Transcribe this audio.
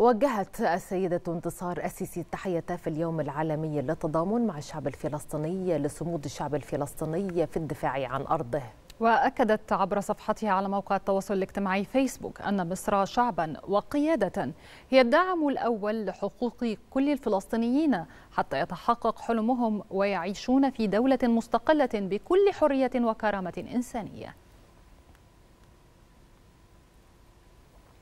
وجهت السيدة انتصار السيسي التحية في اليوم العالمي للتضامن مع الشعب الفلسطيني لصمود الشعب الفلسطيني في الدفاع عن أرضه وأكدت عبر صفحتها على موقع التواصل الاجتماعي فيسبوك أن مصر شعبا وقيادة هي الدعم الأول لحقوق كل الفلسطينيين حتى يتحقق حلمهم ويعيشون في دولة مستقلة بكل حرية وكرامة إنسانية